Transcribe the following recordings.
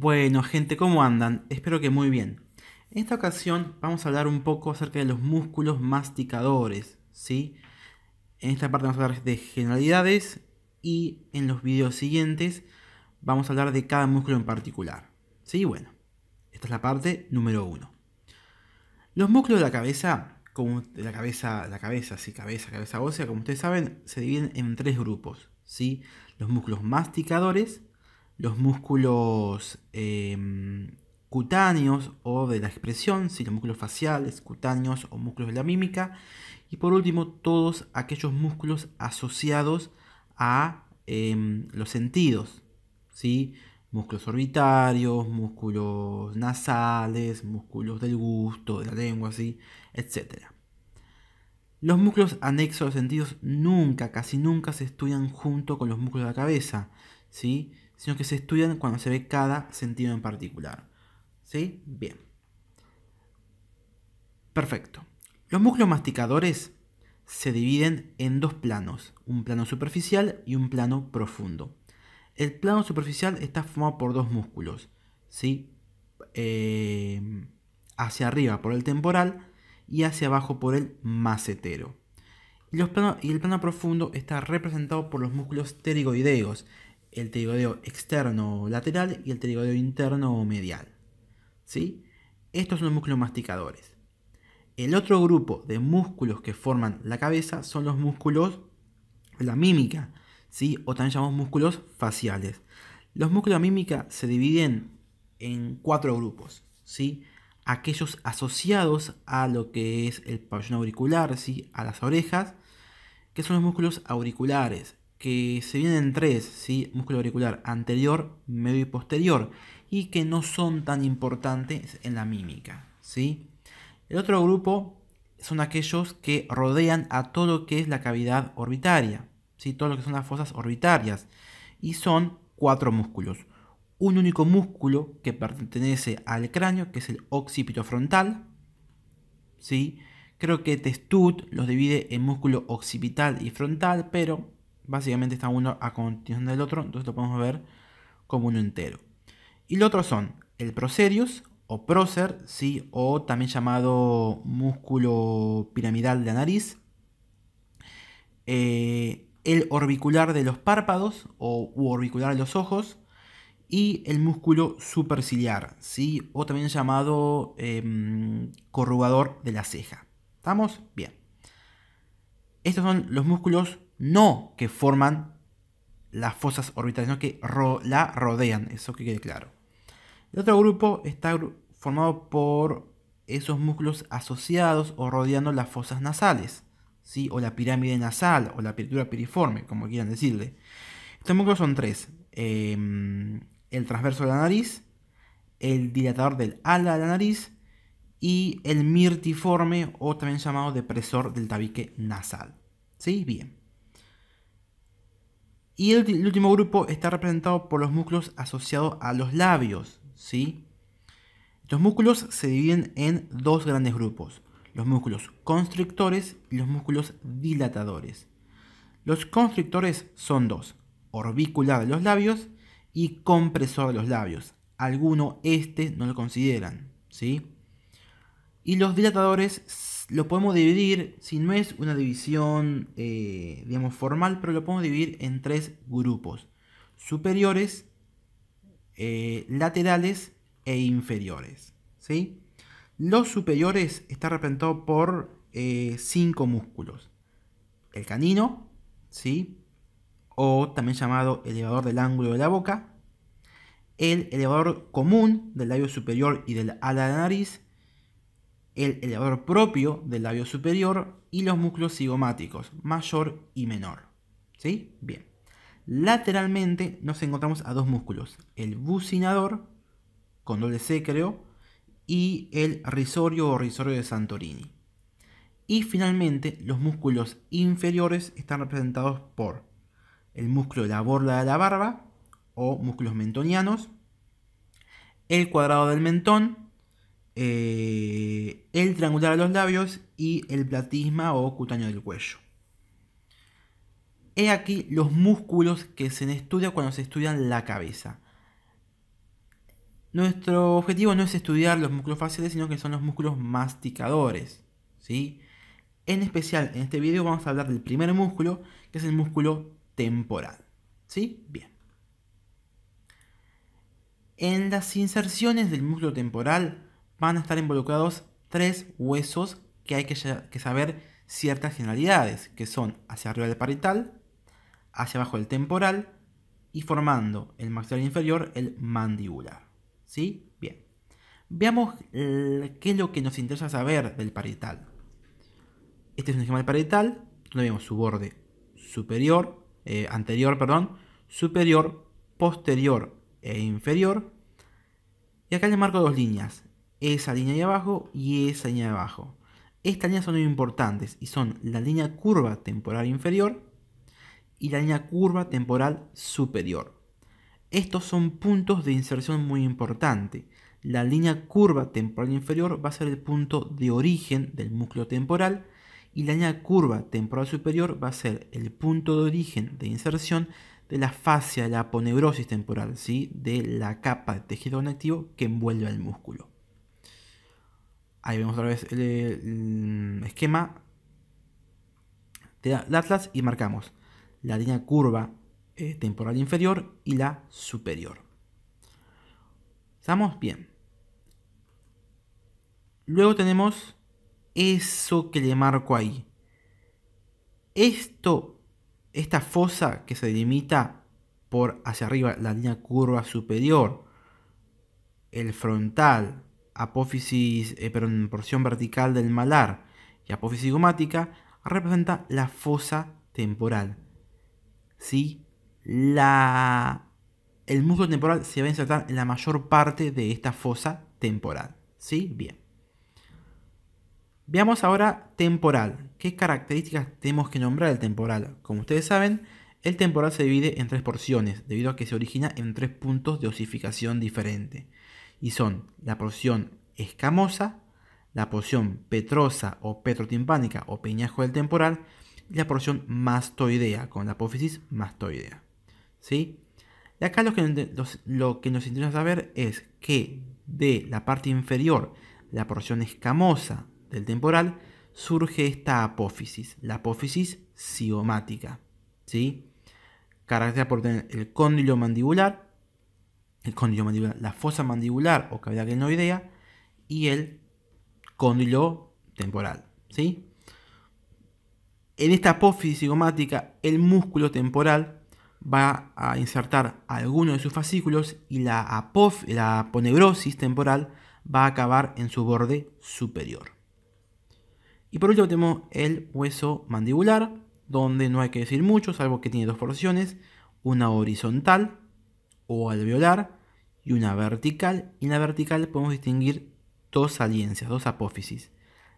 Bueno, gente, ¿cómo andan? Espero que muy bien. En esta ocasión vamos a hablar un poco acerca de los músculos masticadores, ¿sí? En esta parte vamos a hablar de generalidades y en los videos siguientes vamos a hablar de cada músculo en particular. ¿Sí? Bueno, esta es la parte número uno. Los músculos de la cabeza, como la cabeza, la cabeza, sí, cabeza, cabeza ósea, como ustedes saben, se dividen en tres grupos, ¿sí? Los músculos masticadores, los músculos em, cutáneos o de la expresión, si los músculos faciales, cutáneos o músculos de la mímica, y por último todos aquellos músculos asociados a em, los sentidos, ¿sí? músculos orbitarios, músculos nasales, músculos del gusto, de la lengua, ¿sí? etc. Los músculos anexos a los sentidos nunca, casi nunca se estudian junto con los músculos de la cabeza, ¿sí? sino que se estudian cuando se ve cada sentido en particular. ¿Sí? Bien. Perfecto. Los músculos masticadores se dividen en dos planos, un plano superficial y un plano profundo. El plano superficial está formado por dos músculos, ¿sí? Eh, hacia arriba por el temporal y hacia abajo por el macetero. y el plano profundo está representado por los músculos pterigoideos, el trigodeo externo lateral y el trigodeo interno medial. ¿sí? Estos son los músculos masticadores. El otro grupo de músculos que forman la cabeza son los músculos la mímica, ¿sí? o también llamamos músculos faciales. Los músculos de mímica se dividen en cuatro grupos, ¿sí? aquellos asociados a lo que es el pabellón auricular, ¿sí? a las orejas, que son los músculos auriculares, que se vienen tres, ¿sí? músculo auricular anterior, medio y posterior, y que no son tan importantes en la mímica. ¿sí? El otro grupo son aquellos que rodean a todo lo que es la cavidad orbitaria, ¿sí? todo lo que son las fosas orbitarias, y son cuatro músculos. Un único músculo que pertenece al cráneo, que es el occipito frontal, ¿sí? Creo que Testud los divide en músculo occipital y frontal, pero básicamente está uno a continuación del otro, entonces lo podemos ver como uno entero. Y los otro son el proserius o prócer, ¿sí? o también llamado músculo piramidal de la nariz, eh, el orbicular de los párpados o orbicular de los ojos y el músculo superciliar, ¿sí? o también llamado em, corrugador de la ceja. ¿Estamos? Bien. Estos son los músculos no que forman las fosas orbitales, sino que la rodean, eso que quede claro. El otro grupo está formado por esos músculos asociados o rodeando las fosas nasales, ¿sí? o la pirámide nasal, o la apertura piriforme, como quieran decirle. Estos músculos son tres. Em, el transverso de la nariz, el dilatador del ala de la nariz y el mirtiforme o también llamado depresor del tabique nasal. ¿Sí? Bien. Y el, último grupo está representado por los músculos asociados a los labios. ¿sí? Los músculos se dividen en dos grandes grupos, los músculos constrictores y los músculos dilatadores. Los constrictores son dos, orbicular de los labios y compresor de los labios. Alguno este no lo consideran. ¿sí? Y los dilatadores los podemos dividir, si no es una división, eh, digamos, formal, pero lo podemos dividir en tres grupos. Superiores, eh, laterales e inferiores. ¿sí? Los superiores están representados por eh, cinco músculos. El canino, ¿sí? o también llamado elevador del ángulo de la boca. El elevador común del labio superior y del ala de la nariz el elevador propio del labio superior y los músculos cigomáticos, mayor y menor. ¿Sí? Bien. Lateralmente nos encontramos a dos músculos, el bucinador, con doble C y el risorio o risorio de Santorini. Y finalmente, los músculos inferiores están representados por el músculo de la borda de la barba o músculos mentonianos, el cuadrado del mentón, eh, el triangular de los labios y el platisma o cutáneo del cuello. He aquí los músculos que se estudian cuando se estudian la cabeza. Nuestro objetivo no es estudiar los músculos faciales, sino que son los músculos masticadores. ¿sí? En especial, en este video vamos a hablar del primer músculo, que es el músculo temporal. ¿Sí? Bien. En las inserciones del músculo temporal van a estar involucrados tres huesos que hay que, saber ciertas generalidades, que son hacia arriba del parietal, hacia abajo del temporal y formando el maxilar inferior el mandibular. ¿Sí? Bien. Veamos qué es lo que nos interesa saber del parietal. Este es un esquema del parietal. donde vemos su borde superior, eh, anterior, perdón, superior, posterior e inferior. Y acá le marco dos líneas, esa línea de abajo y esa línea de abajo. Estas líneas son muy importantes y son la línea curva temporal inferior y la línea curva temporal superior. Estos son puntos de inserción muy importantes. La línea curva temporal inferior va a ser el punto de origen del músculo temporal y la línea curva temporal superior va a ser el punto de origen de inserción de la fascia, de la aponeurosis temporal, ¿sí? de la capa de tejido conectivo que envuelve al músculo. Ahí vemos otra vez el, esquema de Atlas y marcamos la línea curva eh, temporal inferior y la superior. ¿Estamos? Bien. Luego tenemos eso que le marco ahí. Esto, esta fosa que se delimita por hacia arriba la línea curva superior, el frontal, apófisis, eh, pero en porción vertical del malar y apófisis gomática representa la fosa temporal. ¿Sí? La... El músculo temporal se va a insertar en la mayor parte de esta fosa temporal. ¿Sí? Bien. Veamos ahora temporal. ¿Qué características tenemos que nombrar del temporal? Como ustedes saben, el temporal se divide en tres porciones, debido a que se origina en tres puntos de osificación diferente y son la porción escamosa, la porción petrosa o petrotimpánica o peñajo del temporal y la porción mastoidea con la apófisis mastoidea. ¿Sí? Y acá lo que, lo que nos interesa saber es que de la parte inferior, la porción escamosa del temporal, surge esta apófisis, la apófisis ciomática. ¿sí? Caracterizada por tener el cóndilo mandibular, mandibular, la fosa mandibular o cavidad glenoidea y el cóndilo temporal. ¿sí? En esta apófisis cigomática, el músculo temporal va a insertar alguno de sus fascículos y la, apof aponeurosis temporal va a acabar en su borde superior. Y por último tenemos el hueso mandibular, donde no hay que decir mucho, salvo que tiene dos porciones, una horizontal o alveolar y una vertical. Y en la vertical podemos distinguir dos saliencias, dos apófisis.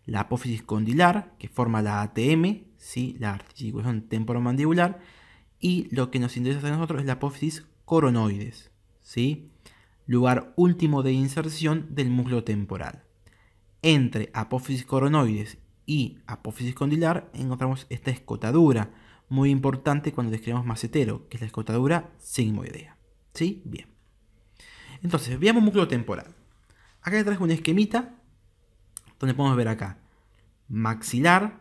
La apófisis condilar, que forma la ATM, ¿sí? la articulación temporomandibular, y lo que nos interesa a nosotros es la apófisis coronoides, ¿sí? lugar último de inserción del músculo temporal. Entre apófisis coronoides y apófisis condilar encontramos esta escotadura, muy importante cuando describimos macetero, que es la escotadura sigmoidea. ¿Sí? Bien. Entonces, veamos músculo temporal. Acá detrás traje un esquemita donde podemos ver acá maxilar,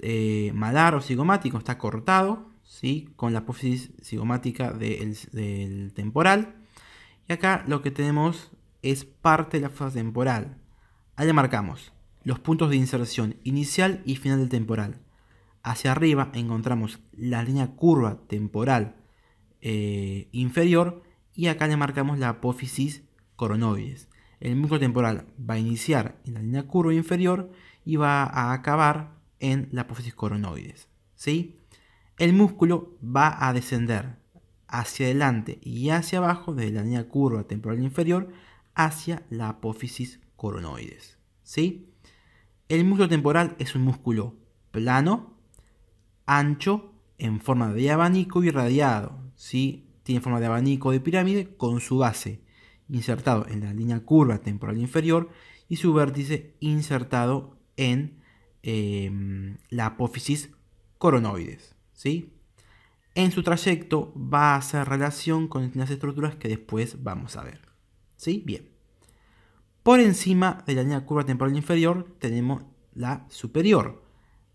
eh, malar o cigomático está cortado, ¿sí? con la apófisis cigomática del, temporal. Y acá lo que tenemos es parte de la fosa temporal. Ahí le marcamos los puntos de inserción inicial y final del temporal. Hacia arriba encontramos la línea curva temporal eh, inferior y acá le marcamos la apófisis coronoides. El músculo temporal va a iniciar en la línea curva inferior y va a acabar en la apófisis coronoides. ¿sí? El músculo va a descender hacia adelante y hacia abajo desde la línea curva temporal inferior hacia la apófisis coronoides. ¿sí? El músculo temporal es un músculo plano, ancho, en forma de abanico y radiado. ¿sí? en forma de abanico de pirámide con su base insertado en la línea curva temporal inferior y su vértice insertado en em, la apófisis coronoides. ¿sí? En su trayecto va a hacer relación con las estructuras que después vamos a ver. ¿sí? Bien. Por encima de la línea curva temporal inferior tenemos la superior,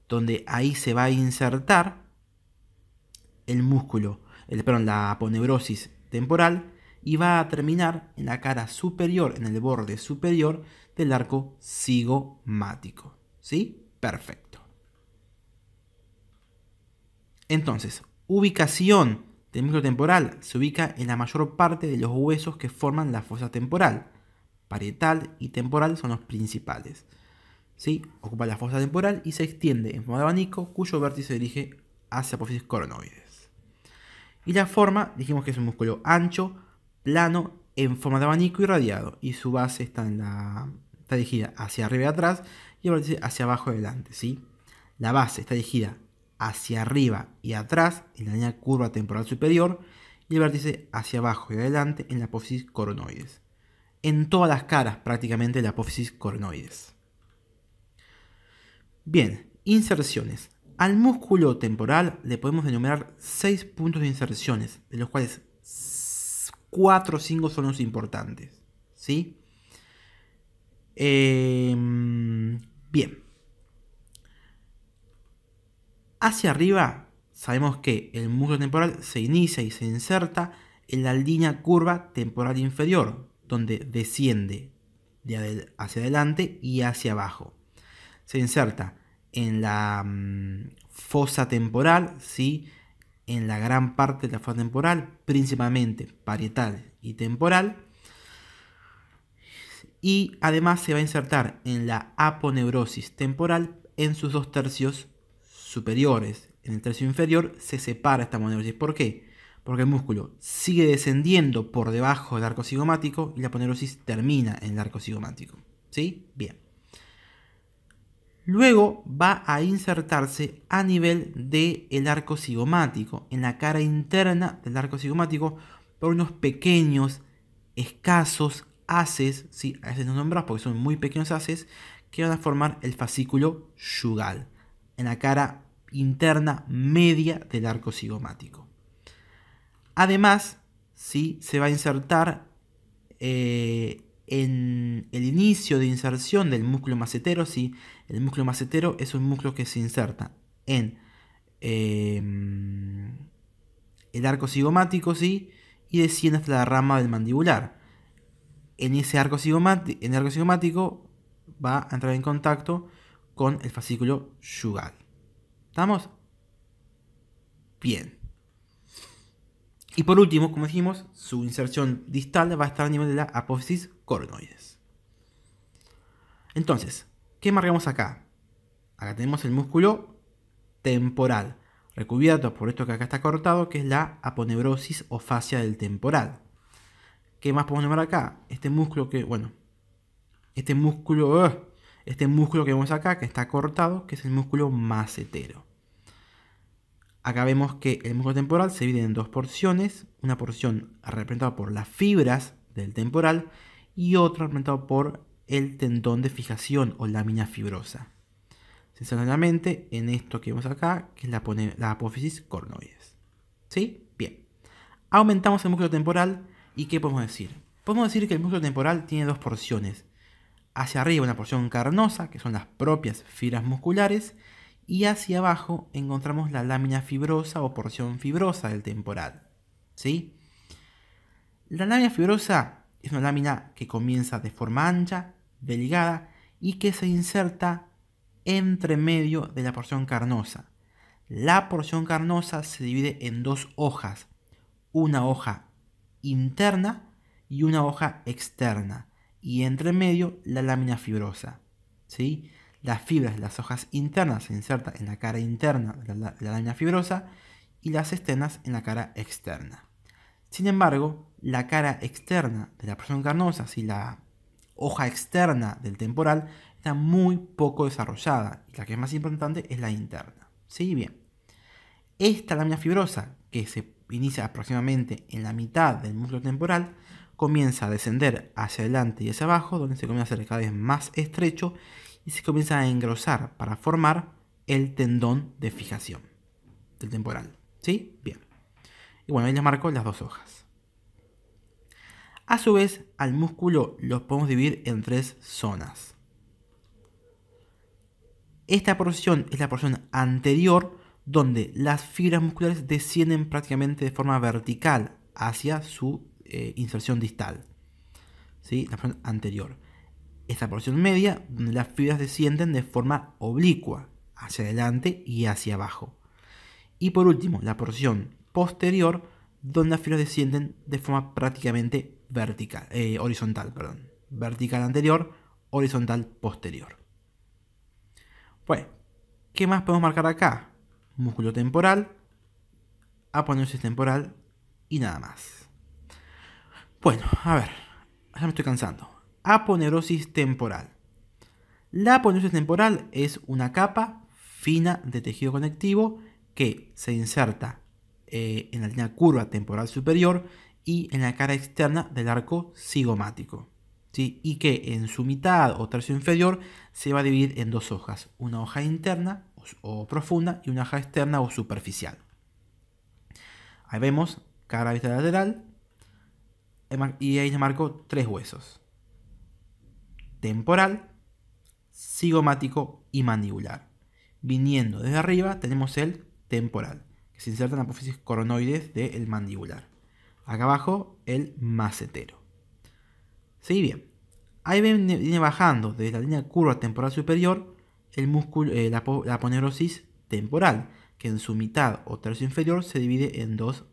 donde ahí se va a insertar el músculo el, la aponeurosis temporal y va a terminar en la cara superior, en el borde superior del arco cigomático. ¿Sí? Perfecto. Entonces, ubicación del microtemporal temporal se ubica en la mayor parte de los huesos que forman la fosa temporal. Parietal y temporal son los principales. ¿Sí? Ocupa la fosa temporal y se extiende en forma de abanico cuyo vértice se dirige hacia apófisis coronoide. Y la forma, dijimos que es un músculo ancho, plano, en forma de abanico y radiado. Y su base está, en la, dirigida hacia arriba y atrás y el vértice hacia abajo y adelante. ¿sí? La base está dirigida hacia arriba y atrás en la línea curva temporal superior y el vértice hacia abajo y adelante en la apófisis coronoides. En todas las caras prácticamente de la apófisis coronoides. Bien, inserciones. Al músculo temporal le podemos enumerar 6 puntos de inserciones, de los cuales 4 o 5 son los importantes. ¿Sí? Em, bien. Hacia arriba sabemos que el músculo temporal se inicia y se inserta en la línea curva temporal inferior, donde desciende hacia adelante y hacia abajo. Se inserta en la mm, fosa temporal, ¿sí? en la gran parte de la fosa temporal, principalmente parietal y temporal. Y además se va a insertar en la aponeurosis temporal en sus dos tercios superiores. En el tercio inferior se separa esta aponeurosis. ¿Por qué? Porque el músculo sigue descendiendo por debajo del arco cigomático y la aponeurosis termina en el arco cigomático. ¿Sí? Bien. Luego va a insertarse a nivel del el arco cigomático, en la cara interna del arco cigomático, por unos pequeños, escasos haces, sí, a veces porque son muy pequeños haces, que van a formar el fascículo yugal, en la cara interna media del arco cigomático. Además, ¿sí? se va a insertar eh, en el inicio de inserción del músculo macetero, ¿sí? El músculo macetero es un músculo que se inserta en em, el arco cigomático, ¿sí? Y desciende hasta la rama del mandibular. En ese arco cigomático, en arco cigomático va a entrar en contacto con el fascículo yugal. ¿Estamos? Bien. Y por último, como dijimos, su inserción distal va a estar a nivel de la apófisis coronoides. Entonces, ¿Qué marcamos acá? Acá tenemos el músculo temporal, recubierto por esto que acá está cortado, que es la aponeurosis o fascia del temporal. ¿Qué más podemos nombrar acá? Este músculo que, bueno, este músculo, este músculo que vemos acá, que está cortado, que es el músculo macetero. Acá vemos que el músculo temporal se divide en dos porciones, una porción representada por las fibras del temporal y otra representada por el tendón de fijación o lámina fibrosa. Sencillamente en esto que vemos acá, que es la, la apófisis cornoides. ¿Sí? Bien. Aumentamos el músculo temporal y ¿qué podemos decir? Podemos decir que el músculo temporal tiene dos porciones. Hacia arriba una porción carnosa, que son las propias fibras musculares, y hacia abajo encontramos la lámina fibrosa o porción fibrosa del temporal. ¿Sí? La lámina fibrosa es una lámina que comienza de forma ancha, delgada y que se inserta entre medio de la porción carnosa. La porción carnosa se divide en dos hojas, una hoja interna y una hoja externa, y entre medio la lámina fibrosa. ¿sí? Las fibras de las hojas internas se insertan en la cara interna de la, lámina fibrosa y las estenas en la cara externa. Sin embargo, la cara externa de la porción carnosa, si la hoja externa del temporal está muy poco desarrollada y la que es más importante es la interna. ¿Sí? Bien. Esta lámina fibrosa, que se inicia aproximadamente en la mitad del músculo temporal, comienza a descender hacia adelante y hacia abajo, donde se comienza a hacer cada vez más estrecho y se comienza a engrosar para formar el tendón de fijación del temporal. ¿Sí? Bien. Y bueno, ahí les marco las dos hojas. A su vez, al músculo los podemos dividir en tres zonas. Esta porción es la porción anterior donde las fibras musculares descienden prácticamente de forma vertical hacia su eh, inserción distal. ¿Sí? La porción anterior. Esta porción media donde las fibras descienden de forma oblicua hacia adelante y hacia abajo. Y por último, la porción posterior donde las fibras descienden de forma prácticamente vertical, eh, horizontal, perdón. Vertical anterior, horizontal posterior. Bueno, ¿qué más podemos marcar acá? Músculo temporal, aponeurosis temporal y nada más. Bueno, a ver, ya me estoy cansando. Aponeurosis temporal. La aponeurosis temporal es una capa fina de tejido conectivo que se inserta eh, en la línea curva temporal superior y en la cara externa del arco cigomático. ¿sí? Y que en su mitad o tercio inferior se va a dividir en dos hojas, una hoja interna o profunda y una hoja externa o superficial. Ahí vemos cara vista lateral y ahí le marco tres huesos. Temporal, cigomático y mandibular. Viniendo desde arriba tenemos el temporal, que se inserta en la apófisis coronoides del mandibular. Acá abajo el macetero. Sí, bien. Ahí viene, bajando desde la línea curva temporal superior el músculo, eh, la, temporal, que en su mitad o tercio inferior se divide en dos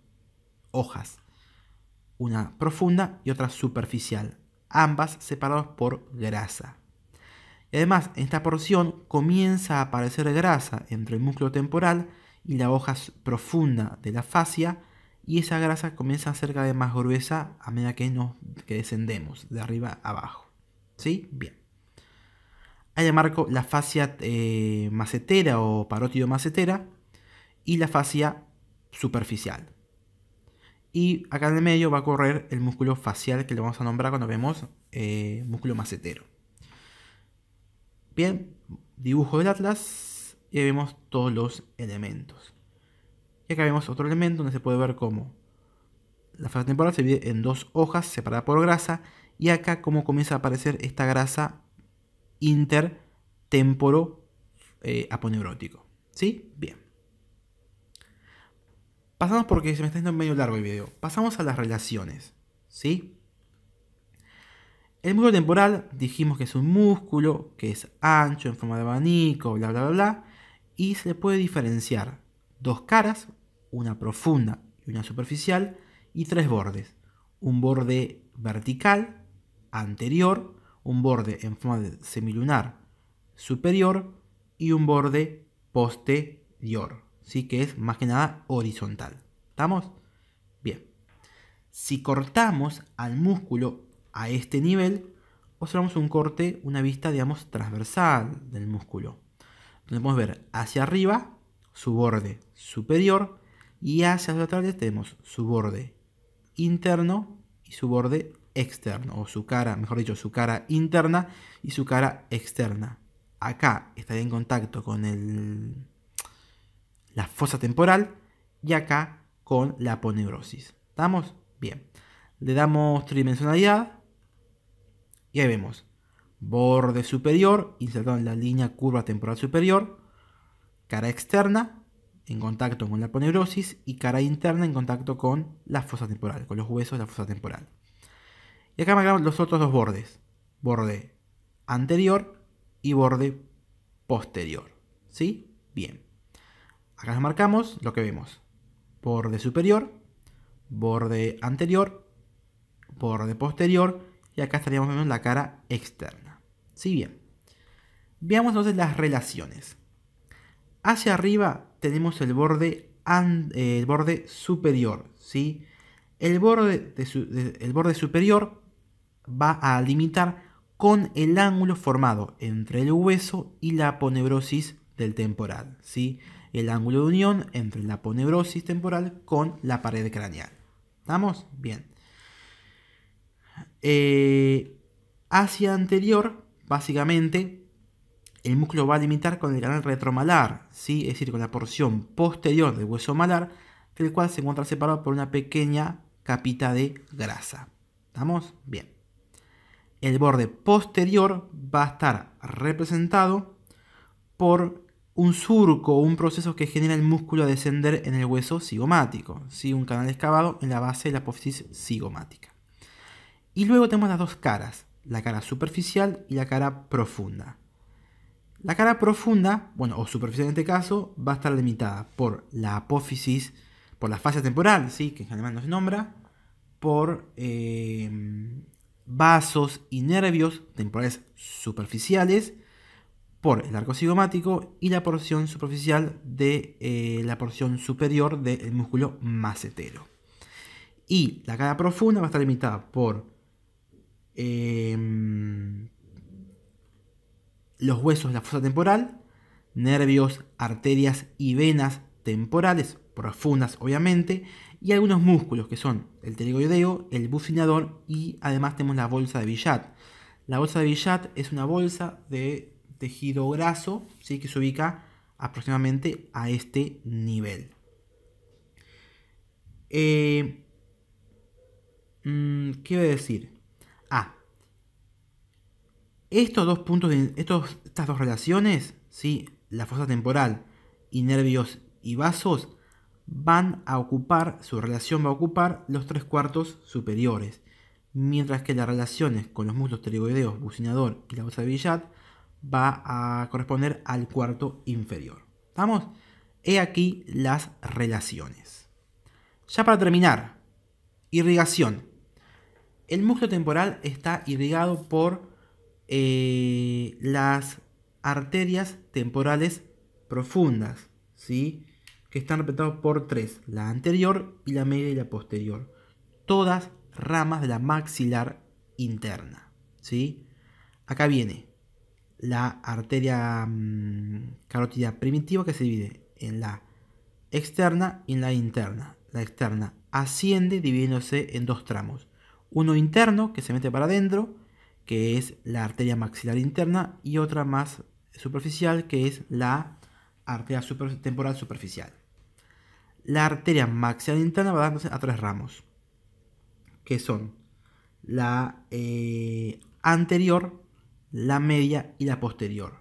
hojas, una profunda y otra superficial, ambas separadas por grasa. además, en esta porción comienza a aparecer grasa entre el músculo temporal y la hoja profunda de la fascia, y esa grasa comienza a ser cada vez más gruesa a medida que, nos, que descendemos de arriba abajo. ¿Sí? Bien. Hay marco la fascia eh, macetera o parótido macetera y la fascia superficial. Y acá en el medio va a correr el músculo facial que le vamos a nombrar cuando vemos eh, músculo macetero. Bien, dibujo del atlas y vemos todos los elementos acá vemos otro elemento donde se puede ver cómo la fase temporal se divide en dos hojas separadas por grasa y acá cómo comienza a aparecer esta grasa intertemporo eh, aponeurótico. ¿Sí? Bien. Pasamos porque se me está haciendo medio largo el video. Pasamos a las relaciones. ¿Sí? El músculo temporal dijimos que es un músculo que es ancho, en forma de abanico, bla, bla, bla, bla. Y se puede diferenciar dos caras una profunda y una superficial, y tres bordes. Un borde vertical, anterior, un borde en forma de semilunar superior y un borde posterior, ¿sí? que es más que nada horizontal. ¿Estamos? Bien. Si cortamos al músculo a este nivel, observamos un corte, una vista, digamos, transversal del músculo. Podemos ver hacia arriba su borde superior y hacia los laterales tenemos su borde interno y su borde externo, o su cara, mejor dicho, su cara interna y su cara externa. Acá estaría en contacto con el, la fosa temporal y acá con la aponeurosis. ¿Estamos? Bien. Le damos tridimensionalidad y ahí vemos borde superior, insertado en la línea curva temporal superior, cara externa en contacto con la poneurosis y cara interna en contacto con la fosa temporal, con los huesos de la fosa temporal. Y acá marcamos los otros dos bordes, borde anterior y borde posterior. ¿Sí? Bien. Acá nos marcamos lo que vemos. Borde superior, borde anterior, borde posterior y acá estaríamos viendo la cara externa. ¿Sí? Bien. Veamos entonces las relaciones. Hacia arriba tenemos el borde, eh, el borde superior. ¿sí? El, borde el borde superior va a limitar con el ángulo formado entre el hueso y la ponebrosis del temporal. ¿sí? El ángulo de unión entre la ponebrosis temporal con la pared craneal. ¿Estamos? Bien. Eh, hacia anterior, básicamente, el músculo va a limitar con el canal retromalar, ¿sí? es decir, con la porción posterior del hueso malar, el cual se encuentra separado por una pequeña capita de grasa. ¿Estamos? Bien. El borde posterior va a estar representado por un surco o un proceso que genera el músculo a descender en el hueso cigomático, ¿sí? un canal excavado en la base de la apófisis cigomática. Y luego tenemos las dos caras, la cara superficial y la cara profunda. La cara profunda, bueno, o superficial en este caso, va a estar limitada por la apófisis, por la fase temporal, ¿sí? que en alemán no se nombra, por em, vasos y nervios temporales superficiales, por el arco cigomático y la porción superficial de eh, la porción superior del músculo macetero. Y la cara profunda va a estar limitada por em, los huesos de la fosa temporal, nervios, arterias y venas temporales, profundas obviamente, y algunos músculos que son el pterigoideo, el bucinador y además tenemos la bolsa de Villat. La bolsa de Villat es una bolsa de tejido graso ¿sí? que se ubica aproximadamente a este nivel. Eh, mm, ¿Qué voy a decir? Ah, estos dos puntos, estas dos relaciones, ¿sí? la fosa temporal y nervios y vasos, van a ocupar, su relación va a ocupar los tres cuartos superiores, mientras que las relaciones con los músculos pterigoideos, bucinador y la bolsa de Villat va a corresponder al cuarto inferior. ¿Estamos? He aquí las relaciones. Ya para terminar, irrigación. El músculo temporal está irrigado por eh, las arterias temporales profundas, ¿sí? que están representadas por tres, la anterior y la media y la posterior, todas ramas de la maxilar interna. ¿sí? Acá viene la arteria mm, carótida primitiva que se divide en la externa y en la interna. La externa asciende dividiéndose en dos tramos, uno interno que se mete para adentro que es la arteria maxilar interna, y otra más superficial, que es la arteria temporal superficial. La arteria maxilar interna va dándose a tres ramos, que son la eh, anterior, la media y la posterior.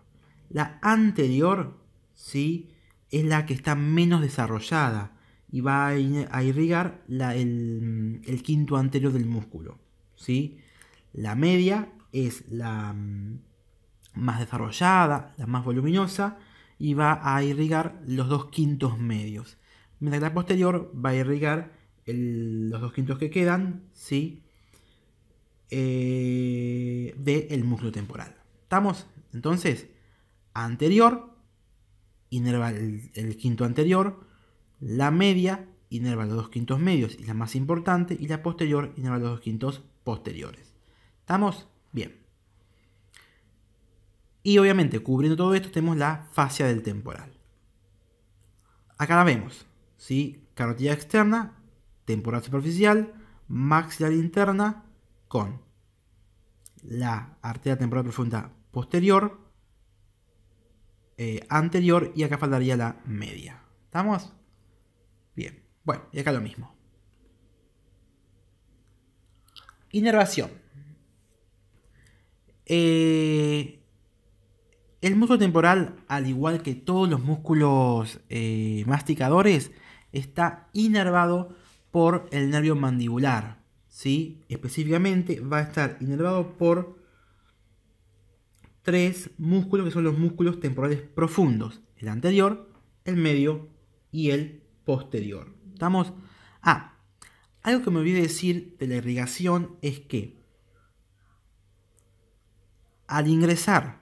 La anterior, ¿sí? Es la que está menos desarrollada y va a irrigar el, el, quinto anterior del músculo, ¿sí? La media es la mm, más desarrollada, la más voluminosa, y va a irrigar los dos quintos medios. Mientras que la posterior va a irrigar los dos quintos que quedan, ¿sí? Eh, del músculo temporal. ¿Estamos? Entonces, anterior inerva el, el quinto anterior, la media inerva los dos quintos medios y la más importante, y la posterior inerva los dos quintos posteriores. ¿Estamos? Bien. Y obviamente, cubriendo todo esto, tenemos la fascia del temporal. Acá la vemos. ¿sí? externa, temporal superficial, maxilar interna con la arteria temporal profunda posterior, eh, anterior y acá faltaría la media. ¿Estamos? Bien. Bueno, y acá lo mismo. Inervación. Eh, el músculo temporal, al igual que todos los músculos eh, masticadores, está inervado por el nervio mandibular. ¿sí? Específicamente va a estar inervado por tres músculos que son los músculos temporales profundos. El anterior, el medio y el posterior. ¿Estamos? Ah, algo que me olvidé decir de la irrigación es que al ingresar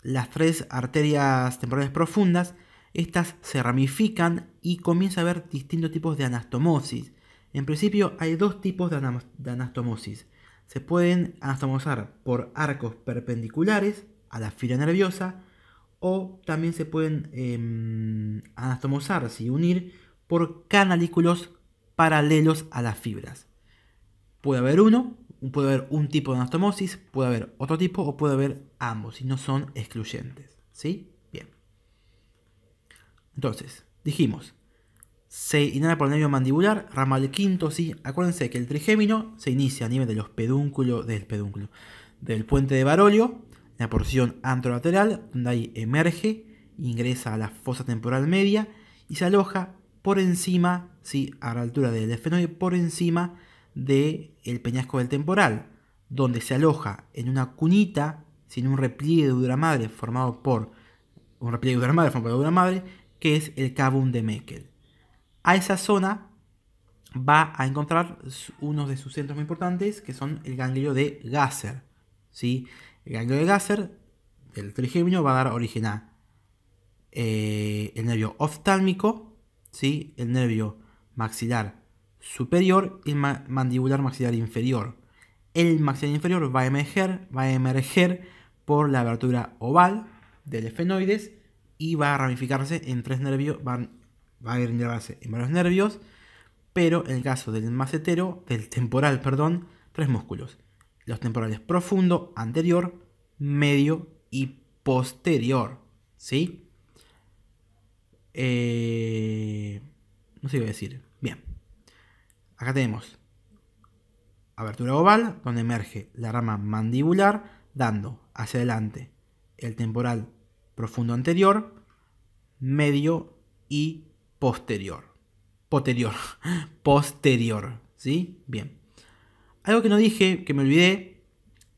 las tres arterias temporales profundas, estas se ramifican y comienza a haber distintos tipos de anastomosis. En principio hay dos tipos de, anastomosis. Se pueden anastomosar por arcos perpendiculares a la fibra nerviosa o también se pueden em, anastomosar, y unir por canalículos paralelos a las fibras. Puede haber uno puede haber un tipo de anastomosis, puede haber otro tipo o puede haber ambos y no son excluyentes. ¿Sí? Bien. Entonces, dijimos, se inhala por el nervio mandibular, rama del quinto, sí. Acuérdense que el trigémino se inicia a nivel de los pedúnculos, del pedúnculo, del puente de Barolio, en la porción antrolateral, donde ahí emerge, ingresa a la fosa temporal media y se aloja por encima, sí, a la altura del esfenoide, por encima de el peñasco del temporal, donde se aloja en una cunita sin un repliegue de dura madre formado por un repliegue de dura madre formado por madre, que es el cabum de Meckel. A esa zona va a encontrar uno de sus centros muy importantes, que son el ganglio de Gasser. ¿sí? El ganglio de Gasser, el trigémino, va a dar origen a eh, el nervio oftálmico, ¿sí? el nervio maxilar superior y mandibular maxilar inferior. El maxilar inferior va a emerger, va a emerger por la abertura oval del esfenoides y va a ramificarse en tres nervios, van, va a en varios nervios, pero en el caso del macetero, del temporal, perdón, tres músculos. Los temporales profundo, anterior, medio y posterior. ¿Sí? Eh, no sé qué a decir. Bien. Acá tenemos abertura oval, donde emerge la rama mandibular, dando hacia adelante el temporal profundo anterior, medio y posterior. Posterior. Posterior. ¿Sí? Bien. Algo que no dije, que me olvidé,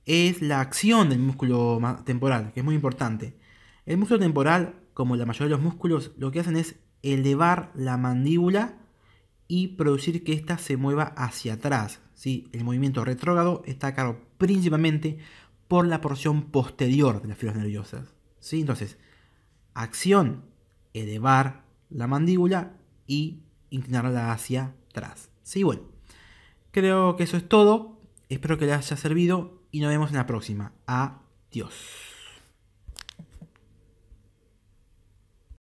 es la acción del músculo temporal, que es muy importante. El músculo temporal, como la mayoría de los músculos, lo que hacen es elevar la mandíbula y producir que ésta se mueva hacia atrás. El movimiento retrógrado está caro principalmente por la porción posterior de las fibras nerviosas. ¿sí? Entonces, acción, elevar la mandíbula y inclinarla hacia atrás. Sí, bueno, creo que eso es todo. Espero que les haya servido y nos vemos en la próxima. Adiós.